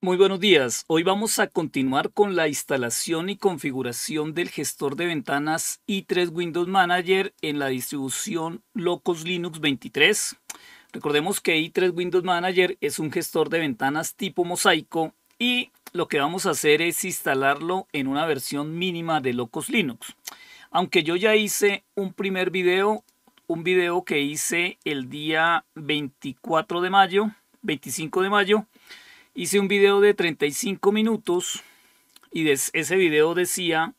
Muy buenos días. Hoy vamos a continuar con la instalación y configuración del gestor de ventanas i3 Windows Manager en la distribución Locos Linux 23. Recordemos que i3 Windows Manager es un gestor de ventanas tipo mosaico y lo que vamos a hacer es instalarlo en una versión mínima de Locos Linux. Aunque yo ya hice un primer video, un video que hice el día 24 de mayo, 25 de mayo, Hice un video de 35 minutos y ese video decía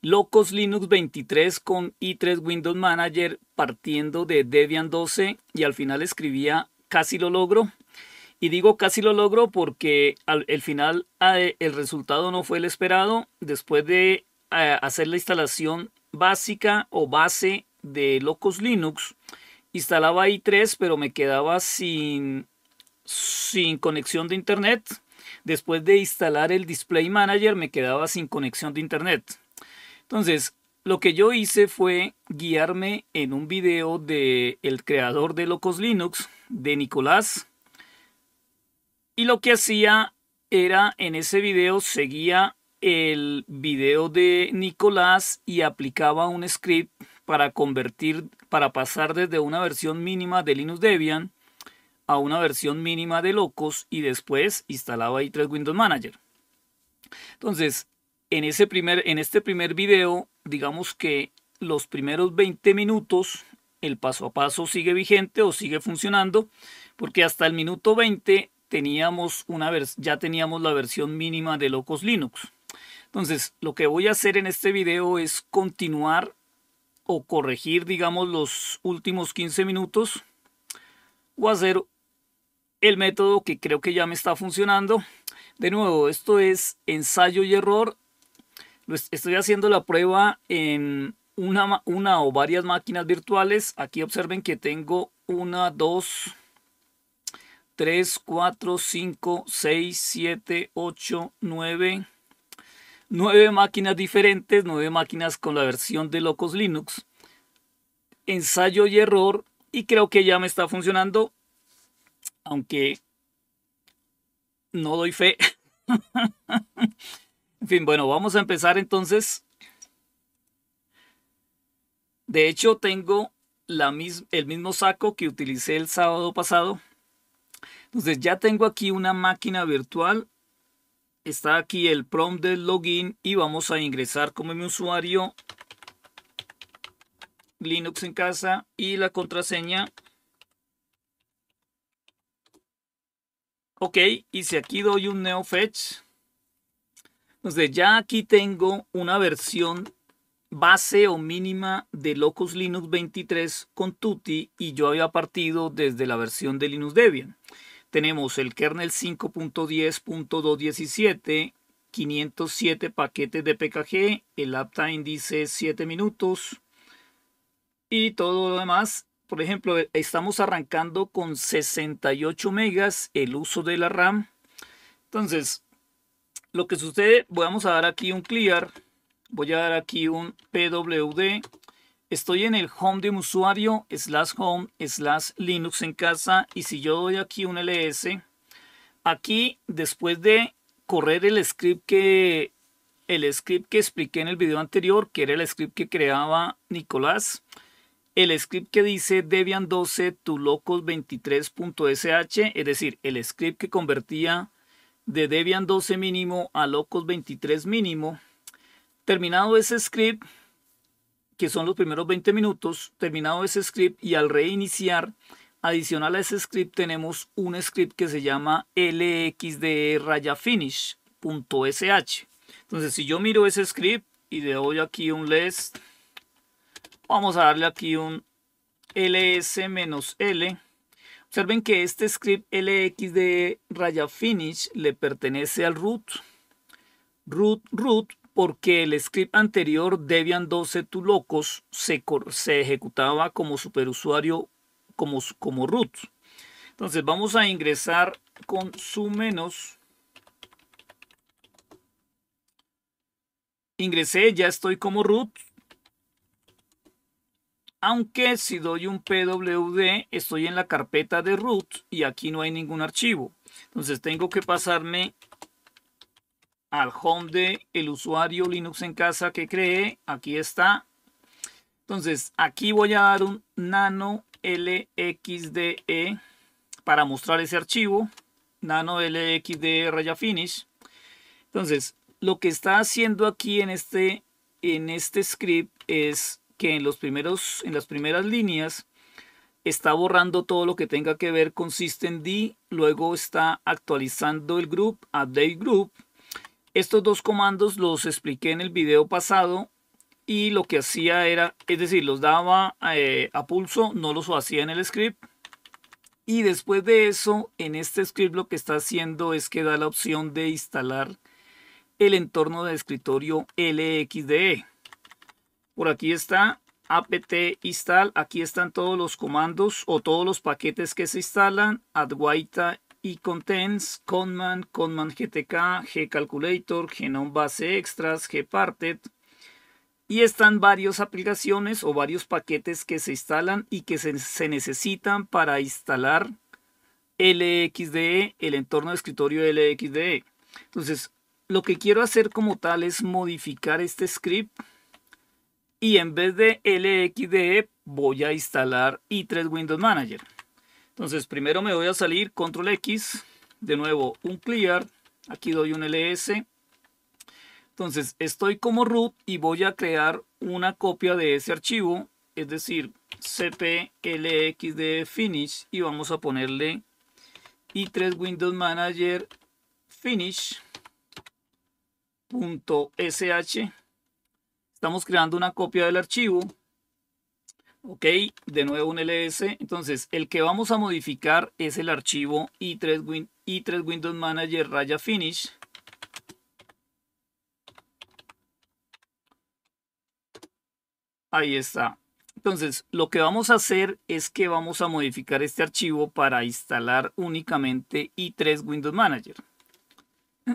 Locos Linux 23 con i3 Windows Manager partiendo de Debian 12 y al final escribía casi lo logro. Y digo casi lo logro porque al final eh, el resultado no fue el esperado. Después de eh, hacer la instalación básica o base de Locos Linux, instalaba i3 pero me quedaba sin sin conexión de internet. Después de instalar el Display Manager me quedaba sin conexión de internet. Entonces, lo que yo hice fue guiarme en un video del el creador de Locos Linux, de Nicolás. Y lo que hacía era, en ese video, seguía el video de Nicolás y aplicaba un script para convertir, para pasar desde una versión mínima de Linux Debian a una versión mínima de Locos y después instalaba ahí tres Windows Manager. Entonces, en, ese primer, en este primer video, digamos que los primeros 20 minutos, el paso a paso sigue vigente o sigue funcionando, porque hasta el minuto 20 teníamos una ya teníamos la versión mínima de Locos Linux. Entonces, lo que voy a hacer en este video es continuar o corregir, digamos, los últimos 15 minutos o hacer el método que creo que ya me está funcionando. De nuevo, esto es ensayo y error. Estoy haciendo la prueba en una, o varias máquinas virtuales. Aquí observen que tengo una, dos, tres, cuatro, cinco, seis, siete, ocho, nueve. Nueve máquinas diferentes, Nueve máquinas con la versión de Locos Linux. Ensayo y error y creo que ya me está funcionando aunque no doy fe. en fin, bueno, vamos a empezar entonces. De hecho, tengo la el mismo saco que utilicé el sábado pasado. Entonces ya tengo aquí una máquina virtual. Está aquí el prompt del login y vamos a ingresar como mi usuario Linux en casa y la contraseña Ok, y si aquí doy un NeoFetch, entonces ya aquí tengo una versión base o mínima de Locus Linux 23 con Tutti y yo había partido desde la versión de Linux Debian. Tenemos el kernel 5.10.217, 507 paquetes de PKG, el uptime dice 7 minutos y todo lo demás por ejemplo, eh, estamos arrancando con 68 megas el uso de la RAM. Entonces, lo que sucede, vamos a dar aquí un clear, voy a dar aquí un pwd, estoy en el home de un usuario, slash home, slash linux en casa, y si yo doy aquí un ls, aquí después de correr el script que el script que expliqué en el video anterior, que era el script que creaba Nicolás, el script que dice Debian 12 to locos 23.sh, es decir, el script que convertía de Debian 12 mínimo a locos 23 mínimo. Terminado ese script, que son los primeros 20 minutos, terminado ese script y al reiniciar, adicional a ese script tenemos un script que se llama lxd-finish.sh. Entonces, si yo miro ese script y le doy aquí un less Vamos a darle aquí un ls-l. Observen que este script lx de raya finish le pertenece al root. Root, root, porque el script anterior Debian 12 tú locos se, se ejecutaba como superusuario, como, como root. Entonces vamos a ingresar con su menos. Ingresé, ya estoy como root. Aunque si doy un pwd, estoy en la carpeta de root y aquí no hay ningún archivo. Entonces tengo que pasarme al home de el usuario Linux en casa que creé. Aquí está. Entonces aquí voy a dar un nano lxde para mostrar ese archivo. Nano lxde raya finish. Entonces lo que está haciendo aquí en este, en este script es que en, los primeros, en las primeras líneas está borrando todo lo que tenga que ver con systemd, luego está actualizando el group, update group. Estos dos comandos los expliqué en el video pasado y lo que hacía era, es decir, los daba eh, a pulso, no los hacía en el script. Y después de eso, en este script lo que está haciendo es que da la opción de instalar el entorno de escritorio LXDE. Por aquí está apt install. Aquí están todos los comandos o todos los paquetes que se instalan. Adwaita y contents, conman, conman gtk, calculator genome base extras, gparted. Y están varias aplicaciones o varios paquetes que se instalan y que se, se necesitan para instalar LXDE, el entorno de escritorio LXDE. Entonces, lo que quiero hacer como tal es modificar este script y en vez de LXDE voy a instalar i3 Windows Manager. Entonces primero me voy a salir control X, de nuevo un clear, aquí doy un ls. Entonces estoy como root y voy a crear una copia de ese archivo, es decir, CPLXDE finish y vamos a ponerle i3 Windows Manager finish.sh Estamos creando una copia del archivo. Ok, de nuevo un ls. Entonces, el que vamos a modificar es el archivo i3, Windows Manager raya finish. Ahí está. Entonces, lo que vamos a hacer es que vamos a modificar este archivo para instalar únicamente i3 Windows Manager.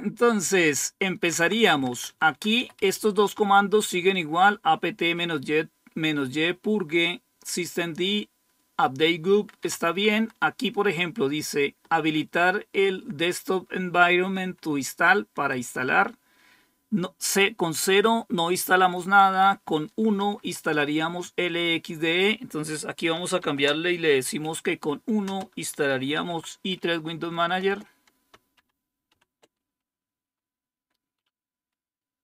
Entonces, empezaríamos. Aquí estos dos comandos siguen igual. apt-y-y purge systemd update group está bien. Aquí, por ejemplo, dice habilitar el desktop environment to install para instalar. No, con 0 no instalamos nada, con 1 instalaríamos LXDE, entonces aquí vamos a cambiarle y le decimos que con 1 instalaríamos i3 Windows Manager.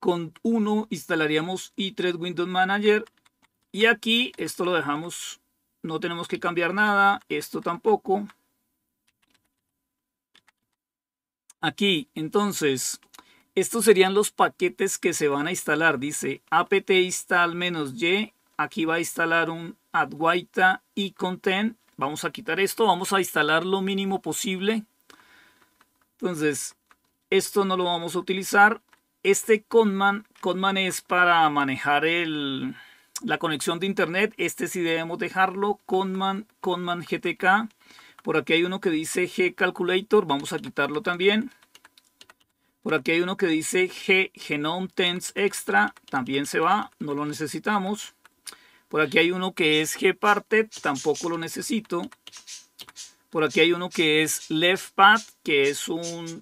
con 1 instalaríamos i3 Windows Manager. Y aquí esto lo dejamos, no tenemos que cambiar nada, esto tampoco. Aquí, entonces, estos serían los paquetes que se van a instalar. Dice apt install -y. Aquí va a instalar un adwaita y content. Vamos a quitar esto. Vamos a instalar lo mínimo posible. Entonces, esto no lo vamos a utilizar. Este conman, es para manejar la conexión de internet. Este sí debemos dejarlo. Conman, conman GTK. Por aquí hay uno que dice G Calculator. Vamos a quitarlo también. Por aquí hay uno que dice G Genome tens Extra. También se va. No lo necesitamos. Por aquí hay uno que es G Parted. Tampoco lo necesito. Por aquí hay uno que es Left Que es un...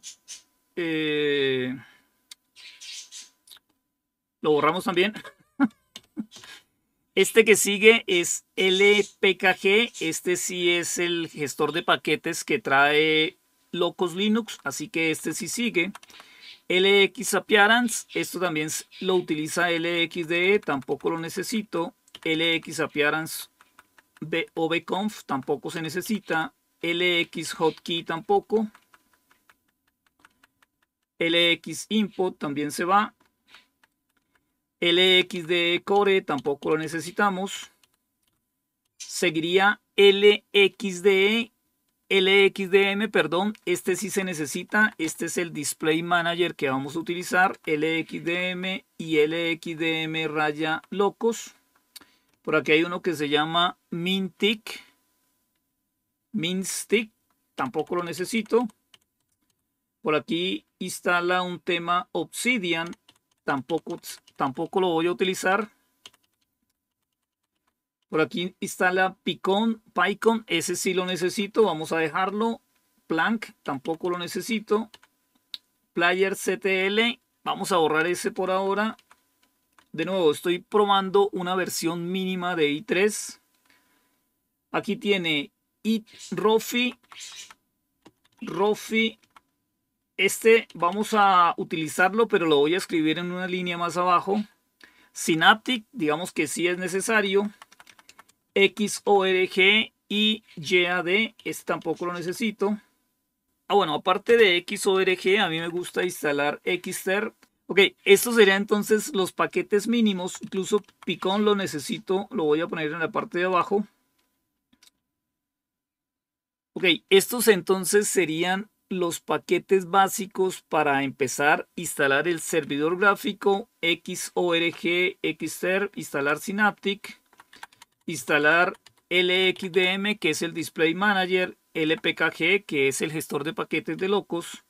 Eh, lo borramos también. Este que sigue es LPKG. Este sí es el gestor de paquetes que trae Locos Linux. Así que este sí sigue. LX Esto también lo utiliza LXDE. Tampoco lo necesito. LX Appearance Tampoco se necesita. LX Hotkey tampoco. LX Input también se va. LXDE core tampoco lo necesitamos. Seguiría LXDE, LXDM, perdón. Este sí se necesita. Este es el Display Manager que vamos a utilizar. LXDM y LXDM raya locos. Por aquí hay uno que se llama Mintic. Mintic Tampoco lo necesito. Por aquí instala un tema Obsidian Tampoco, lo voy a utilizar. Por aquí instala Picon, Pycon, ese sí lo necesito, vamos a dejarlo. Plank, tampoco lo necesito. Player CTL, vamos a borrar ese por ahora. De nuevo, estoy probando una versión mínima de i3. Aquí tiene i Rofi, Rofi este vamos a utilizarlo, pero lo voy a escribir en una línea más abajo. Synaptic, digamos que sí es necesario. XORG y YAD, este tampoco lo necesito. Ah, bueno, aparte de XORG, a mí me gusta instalar XTER. Ok, estos serían entonces los paquetes mínimos. Incluso Picon lo necesito, lo voy a poner en la parte de abajo. Ok, estos entonces serían los paquetes básicos para empezar instalar el servidor gráfico XORG, xter instalar Synaptic, instalar LXDM, que es el Display Manager, LPKG, que es el gestor de paquetes de locos,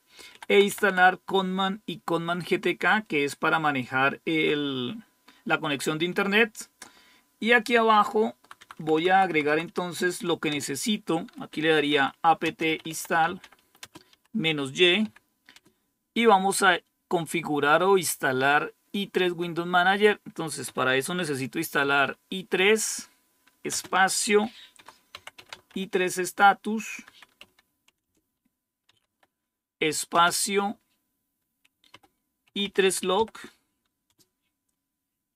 e instalar Conman y Conman GTK, que es para manejar la conexión de Internet. Y aquí abajo voy a agregar entonces lo que necesito. Aquí le daría apt install menos Y y vamos a configurar o instalar i3 Windows Manager. Entonces para eso necesito instalar i3 espacio i3 status espacio i3 lock.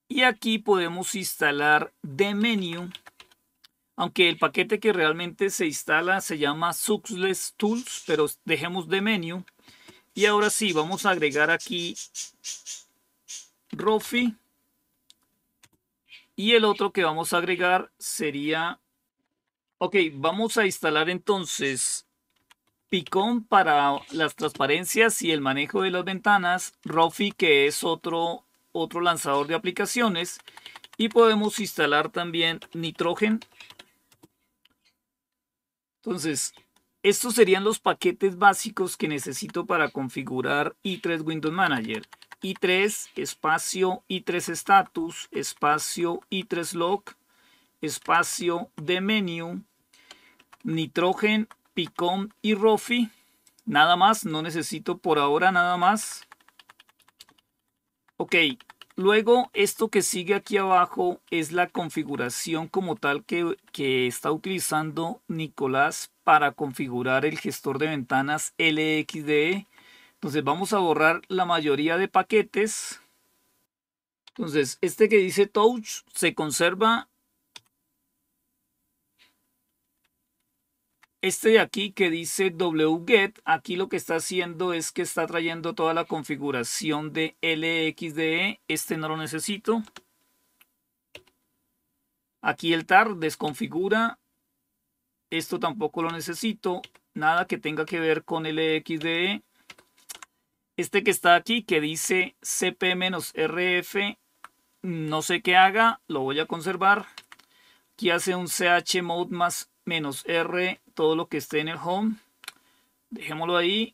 y aquí podemos instalar de menú aunque el paquete que realmente se instala se llama Suxless Tools, pero dejemos de menú. Y ahora sí, vamos a agregar aquí Rofi. Y el otro que vamos a agregar sería... Ok, vamos a instalar entonces Picom para las transparencias y el manejo de las ventanas. Rofi, que es otro, otro lanzador de aplicaciones. Y podemos instalar también Nitrogen entonces, estos serían los paquetes básicos que necesito para configurar i3 Windows Manager. i3, espacio i3 status, espacio i3 lock, espacio de menu, nitrogen, picom y rofi. Nada más, no necesito por ahora nada más. Ok, Luego, esto que sigue aquí abajo es la configuración como tal que, está utilizando Nicolás para configurar el gestor de ventanas LXDE. Entonces vamos a borrar la mayoría de paquetes. Entonces, este que dice Touch se conserva Este de aquí que dice wget, aquí lo que está haciendo es que está trayendo toda la configuración de LXDE. Este no lo necesito. Aquí el tar desconfigura. Esto tampoco lo necesito. Nada que tenga que ver con LXDE. Este que está aquí que dice cp-rf, no sé qué haga, lo voy a conservar. Aquí hace un chmode más menos R, todo lo que esté en el home. Dejémoslo ahí.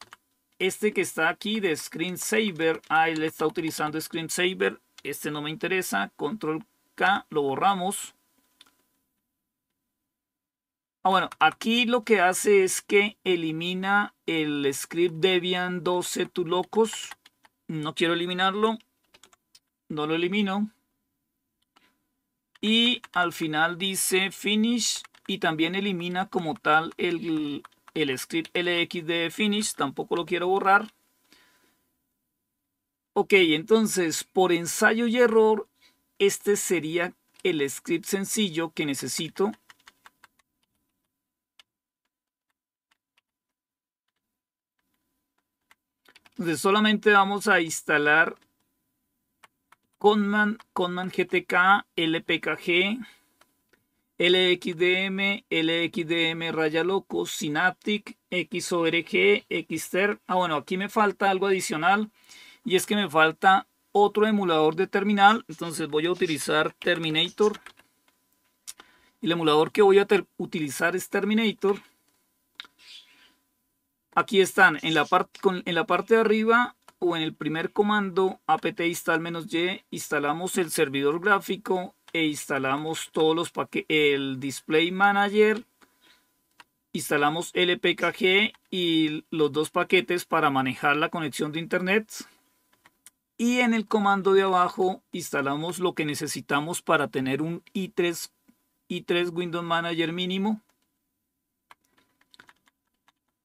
Este que está aquí de screensaver, ahí le está utilizando screensaver. Este no me interesa. Control K, lo borramos. Ah, bueno, aquí lo que hace es que elimina el script Debian 12 to locos. No quiero eliminarlo. No lo elimino. Y al final dice finish y también elimina como tal el, el script LX de finish, tampoco lo quiero borrar. Ok, entonces por ensayo y error, este sería el script sencillo que necesito Entonces solamente vamos a instalar Conman, Conman GTK, LPKG, LXDM, LXDM raya loco, Synaptic, XORG, Xter. Ah, bueno, aquí me falta algo adicional y es que me falta otro emulador de terminal. Entonces voy a utilizar Terminator. El emulador que voy a utilizar es Terminator. Aquí están, en la, en la parte de arriba o en el primer comando apt install-y instalamos el servidor gráfico e instalamos todos los paquetes, el Display Manager, instalamos LPKG y los dos paquetes para manejar la conexión de Internet. Y en el comando de abajo instalamos lo que necesitamos para tener un i3, i3 Windows Manager mínimo.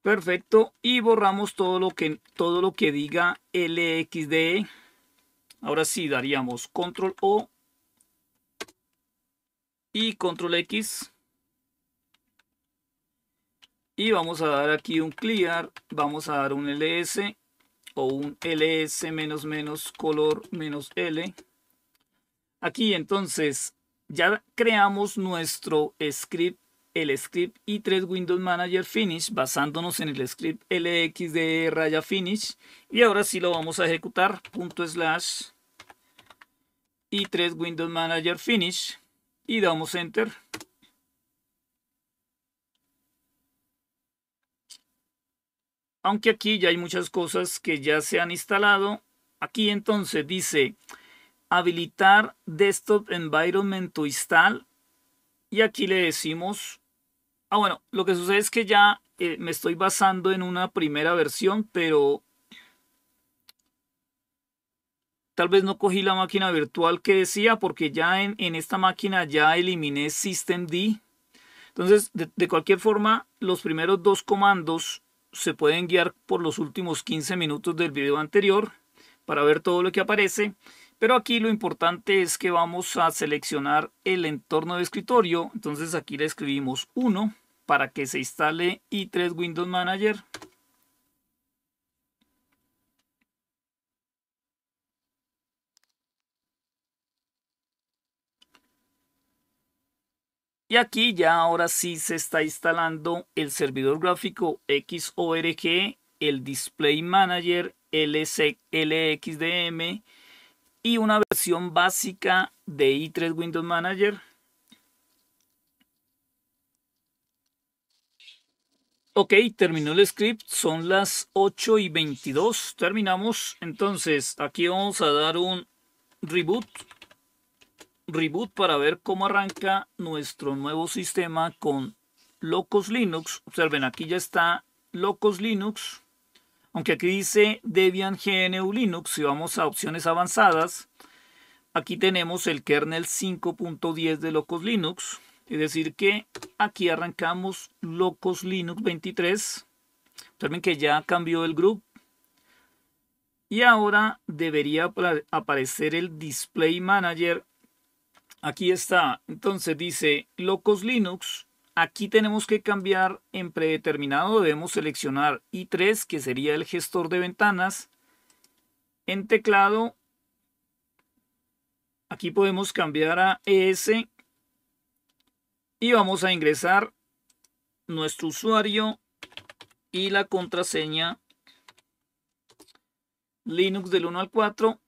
Perfecto. Y borramos todo lo que, todo lo que diga LXDE. Ahora sí, daríamos control O y control X. Y vamos a dar aquí un clear, vamos a dar un ls o un ls menos menos color menos l. Aquí entonces ya creamos nuestro script, el script i3 Windows Manager Finish basándonos en el script lx de raya finish. Y ahora sí lo vamos a ejecutar, punto slash i3 Windows Manager Finish y damos enter. Aunque aquí ya hay muchas cosas que ya se han instalado. Aquí entonces dice habilitar desktop environment to install. Y aquí le decimos, ah bueno, lo que sucede es que ya eh, me estoy basando en una primera versión, pero Tal vez no cogí la máquina virtual que decía porque ya en, esta máquina ya eliminé systemd. Entonces, de, de cualquier forma, los primeros dos comandos se pueden guiar por los últimos 15 minutos del video anterior para ver todo lo que aparece. Pero aquí lo importante es que vamos a seleccionar el entorno de escritorio. Entonces aquí le escribimos 1 para que se instale i3 Windows Manager. Y aquí ya ahora sí se está instalando el servidor gráfico XORG, el Display Manager LXDM y una versión básica de i3 Windows Manager. Ok, terminó el script, son las 8 y 22, terminamos. Entonces, aquí vamos a dar un reboot reboot para ver cómo arranca nuestro nuevo sistema con Locos Linux. Observen, aquí ya está Locos Linux. Aunque aquí dice Debian GNU Linux, si vamos a opciones avanzadas, aquí tenemos el kernel 5.10 de Locos Linux. Es decir que aquí arrancamos Locos Linux 23. Observen que ya cambió el group. Y ahora debería aparecer el Display Manager Aquí está. Entonces dice Locos Linux. Aquí tenemos que cambiar en predeterminado. Debemos seleccionar i3, que sería el gestor de ventanas. En teclado, aquí podemos cambiar a ES. Y vamos a ingresar nuestro usuario y la contraseña Linux del 1 al 4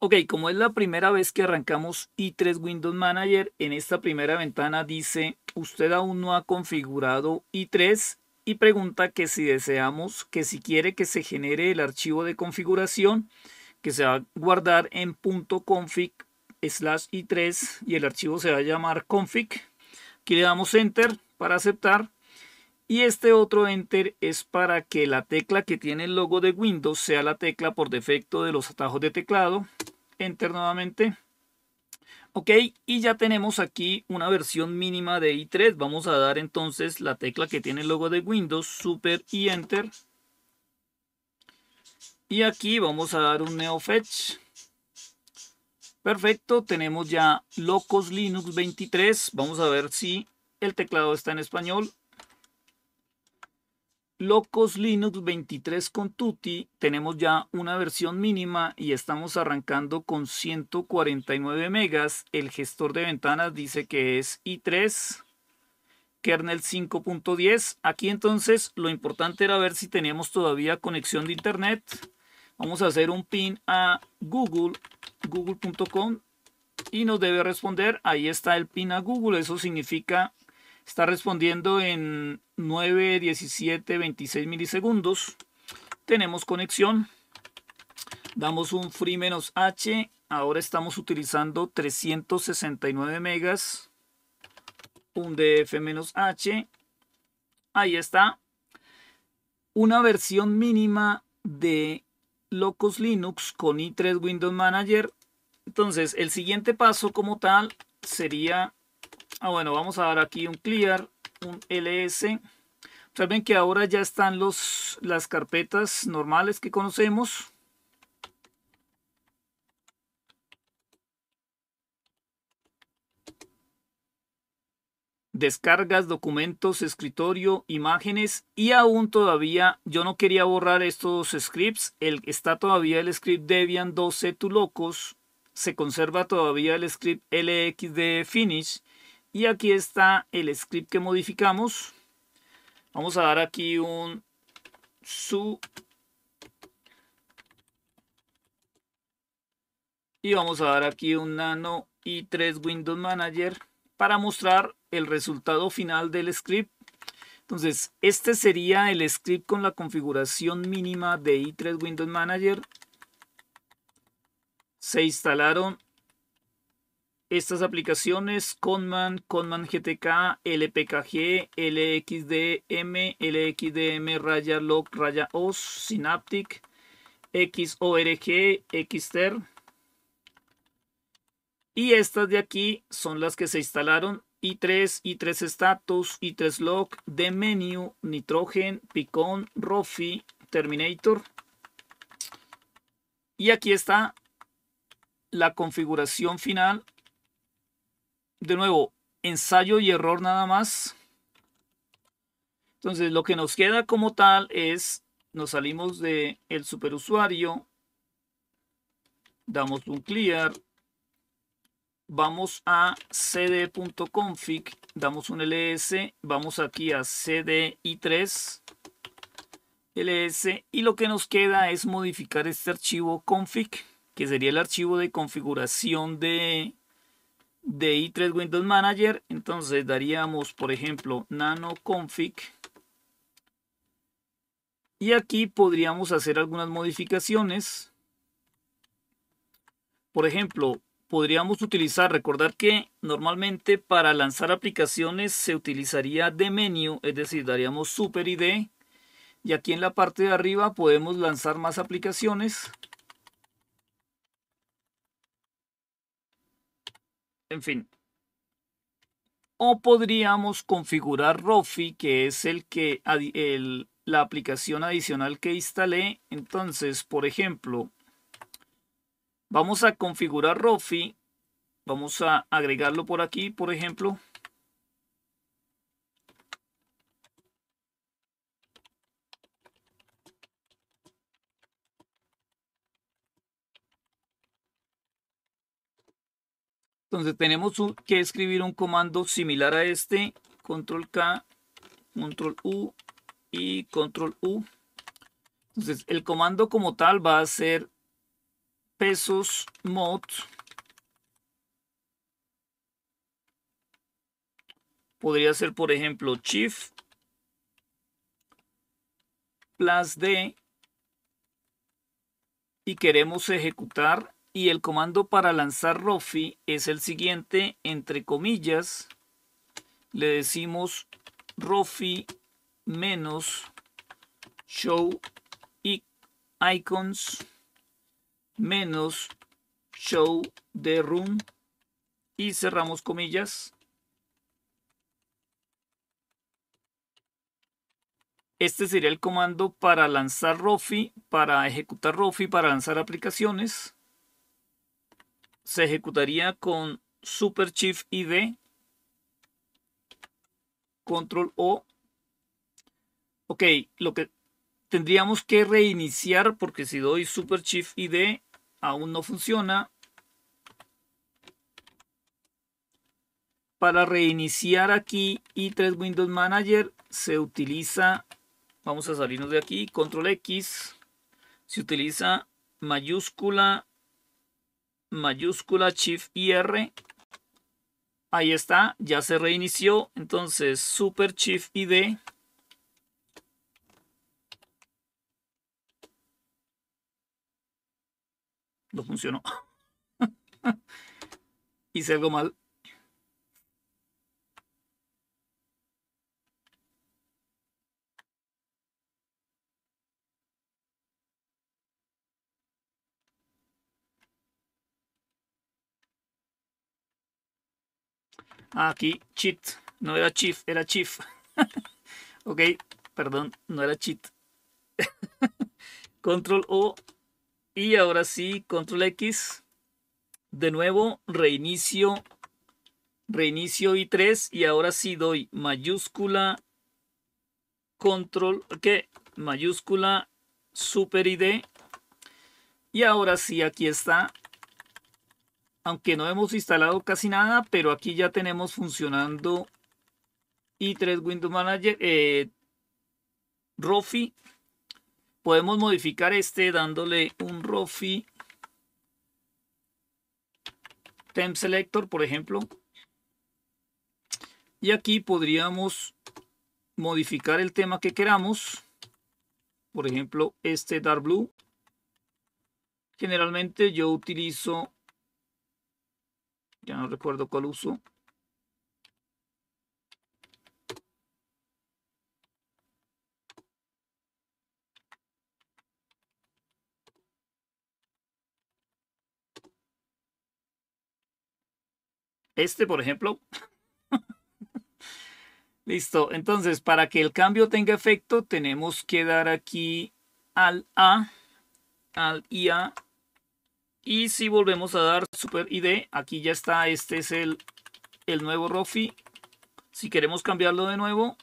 Ok, como es la primera vez que arrancamos i3 Windows Manager, en esta primera ventana dice, usted aún no ha configurado i3 y pregunta que si deseamos, que si quiere que se genere el archivo de configuración que se va a guardar en .config slash i3 y el archivo se va a llamar config. Aquí le damos enter para aceptar y este otro enter es para que la tecla que tiene el logo de Windows sea la tecla por defecto de los atajos de teclado. Enter nuevamente. Ok, y ya tenemos aquí una versión mínima de i3. Vamos a dar entonces la tecla que tiene el logo de Windows, Super y Enter. Y aquí vamos a dar un NeoFetch. Perfecto, tenemos ya Locos Linux 23. Vamos a ver si el teclado está en español. Locos Linux 23 con Tutti, tenemos ya una versión mínima y estamos arrancando con 149 megas. El gestor de ventanas dice que es i3, kernel 5.10. Aquí entonces lo importante era ver si teníamos todavía conexión de internet. Vamos a hacer un pin a Google, google.com y nos debe responder. Ahí está el pin a Google, eso significa Está respondiendo en 9, 17, 26 milisegundos. Tenemos conexión. Damos un free menos H. Ahora estamos utilizando 369 megas. Un DF menos H. Ahí está. Una versión mínima de Locos Linux con i3 Windows Manager. Entonces, el siguiente paso como tal sería Ah, bueno, vamos a dar aquí un clear, un ls. Saben que ahora ya están los, las carpetas normales que conocemos. descargas, documentos, escritorio, imágenes y aún todavía yo no quería borrar estos scripts. está todavía el script Debian 12 tu locos. Se conserva todavía el script LX Finish y aquí está el script que modificamos. Vamos a dar aquí un su y vamos a dar aquí un nano i3 Windows Manager para mostrar el resultado final del script. Entonces, este sería el script con la configuración mínima de i3 Windows Manager. Se instalaron estas aplicaciones Conman, Conman GTK, LPKG, LXDM, LXDM raya log raya os, Synaptic, XORG, XTER. Y estas de aquí son las que se instalaron i3, i3 status, i3 LOCK, menu nitrogen, picon, rofi, terminator. Y aquí está la configuración final de nuevo, ensayo y error nada más. Entonces, lo que nos queda como tal es, nos salimos del el superusuario, damos un clear, vamos a cd.config, damos un ls, vamos aquí a cdi3, ls, y lo que nos queda es modificar este archivo config, que sería el archivo de configuración de de i3 Windows Manager. Entonces daríamos, por ejemplo, nano config. Y aquí podríamos hacer algunas modificaciones. Por ejemplo, podríamos utilizar, recordar que normalmente para lanzar aplicaciones se utilizaría de menú, es decir, daríamos super ID. Y aquí en la parte de arriba podemos lanzar más aplicaciones. En fin. O podríamos configurar Rofi, que es el que la aplicación adicional que instalé. Entonces, por ejemplo, vamos a configurar Rofi. Vamos a agregarlo por aquí, por ejemplo. Entonces tenemos que escribir un comando similar a este, control K, control U y control U. Entonces el comando como tal va a ser pesos mod podría ser, por ejemplo, shift plus D y queremos ejecutar y el comando para lanzar Rofi es el siguiente, entre comillas, le decimos Rofi menos show icons menos show de room y cerramos comillas. Este sería el comando para lanzar Rofi, para ejecutar Rofi, para lanzar aplicaciones se ejecutaría con Super Shift ID, Control O. Ok, lo que tendríamos que reiniciar porque si doy Super Shift ID aún no funciona. Para reiniciar aquí i3 Windows Manager se utiliza, vamos a salirnos de aquí, Control X, se utiliza mayúscula mayúscula, shift IR R. Ahí está, ya se reinició. Entonces, super shift ID No funcionó. Hice algo mal. Ah, aquí cheat. No era chief, era chief. ok, perdón, no era cheat. control O. Y ahora sí, control X. De nuevo, reinicio. Reinicio I3. Y ahora sí doy mayúscula. Control. ¿Qué? Mayúscula. Super ID. Y ahora sí, aquí está aunque no hemos instalado casi nada, pero aquí ya tenemos funcionando i3 Windows Manager, eh, Rofi. Podemos modificar este dándole un Rofi Theme Selector, por ejemplo. Y aquí podríamos modificar el tema que queramos. Por ejemplo, este Dark Blue. Generalmente yo utilizo ya no recuerdo cuál uso. Este, por ejemplo. Listo. Entonces, para que el cambio tenga efecto, tenemos que dar aquí al A, al IA y si volvemos a dar Super ID, aquí ya está, este es el, el nuevo Rofi. Si queremos cambiarlo de nuevo,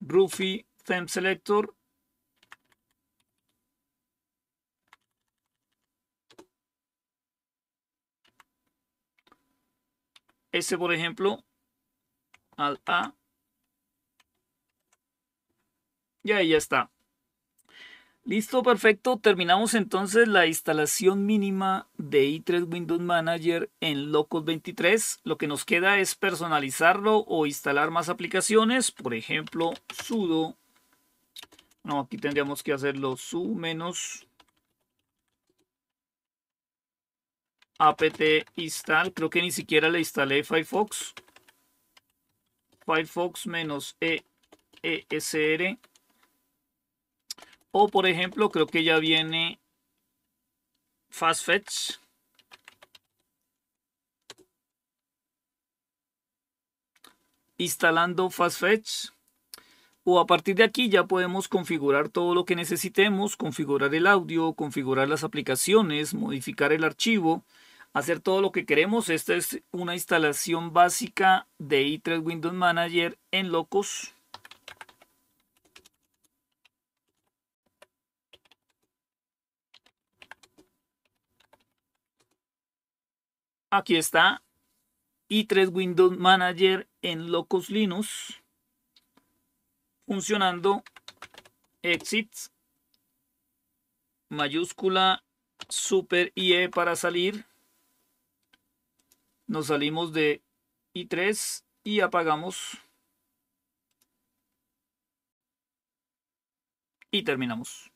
Rufi Theme Selector. Este, por ejemplo, al A. Y ahí ya está. Listo, perfecto. Terminamos entonces la instalación mínima de i3 Windows Manager en Locos 23. Lo que nos queda es personalizarlo o instalar más aplicaciones. Por ejemplo, sudo. No, aquí tendríamos que hacerlo su menos apt install. Creo que ni siquiera le instalé Firefox. Firefox menos e esr o por ejemplo, creo que ya viene FastFetch. Instalando FastFetch. O a partir de aquí ya podemos configurar todo lo que necesitemos, configurar el audio, configurar las aplicaciones, modificar el archivo, hacer todo lo que queremos. Esta es una instalación básica de i3 Windows Manager en Locos. Aquí está. i3 Windows Manager en Locos Linux. Funcionando. Exit. Mayúscula. Super IE para salir. Nos salimos de i3 y apagamos. Y terminamos.